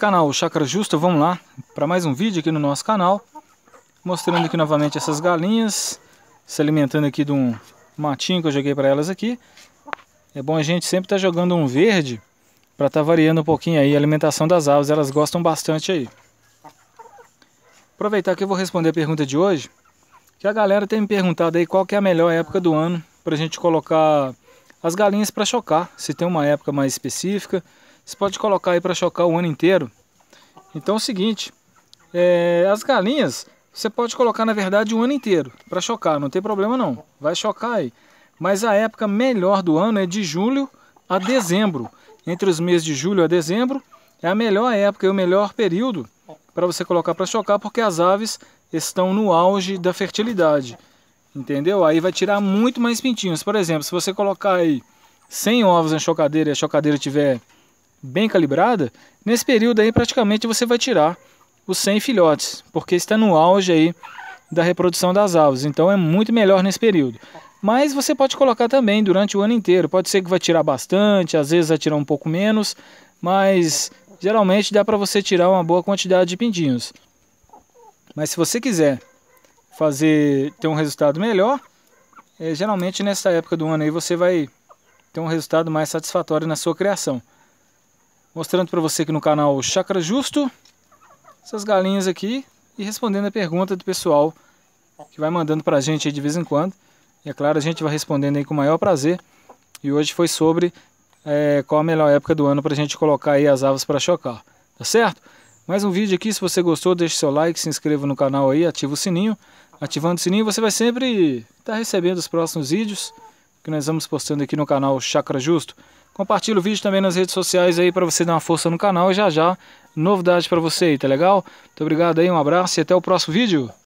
canal Chácara Justa, vamos lá para mais um vídeo aqui no nosso canal mostrando aqui novamente essas galinhas se alimentando aqui de um matinho que eu joguei para elas aqui é bom a gente sempre estar tá jogando um verde para estar tá variando um pouquinho aí a alimentação das aves, elas gostam bastante aí aproveitar que eu vou responder a pergunta de hoje que a galera tem me perguntado aí qual que é a melhor época do ano para a gente colocar as galinhas para chocar, se tem uma época mais específica você pode colocar aí para chocar o ano inteiro. Então é o seguinte, é, as galinhas você pode colocar na verdade o ano inteiro para chocar, não tem problema não, vai chocar aí. Mas a época melhor do ano é de julho a dezembro. Entre os meses de julho a dezembro é a melhor época e o melhor período para você colocar para chocar, porque as aves estão no auge da fertilidade. Entendeu? Aí vai tirar muito mais pintinhos. Por exemplo, se você colocar aí 100 ovos na chocadeira e a chocadeira tiver bem calibrada, nesse período aí praticamente você vai tirar os 100 filhotes, porque está no auge aí da reprodução das aves, então é muito melhor nesse período. Mas você pode colocar também durante o ano inteiro, pode ser que vai tirar bastante, às vezes vai tirar um pouco menos, mas geralmente dá para você tirar uma boa quantidade de pintinhos. Mas se você quiser fazer ter um resultado melhor, é, geralmente nessa época do ano aí você vai ter um resultado mais satisfatório na sua criação mostrando para você aqui no canal Chakra Justo essas galinhas aqui e respondendo a pergunta do pessoal que vai mandando para a gente de vez em quando. E é claro, a gente vai respondendo aí com o maior prazer. E hoje foi sobre é, qual a melhor época do ano para a gente colocar aí as aves para chocar, tá certo? Mais um vídeo aqui, se você gostou, deixe seu like, se inscreva no canal aí, ativa o sininho. Ativando o sininho você vai sempre estar tá recebendo os próximos vídeos que nós vamos postando aqui no canal Chakra Justo. Compartilha o vídeo também nas redes sociais aí para você dar uma força no canal. E já já, novidade para você aí, tá legal? Muito obrigado aí, um abraço e até o próximo vídeo.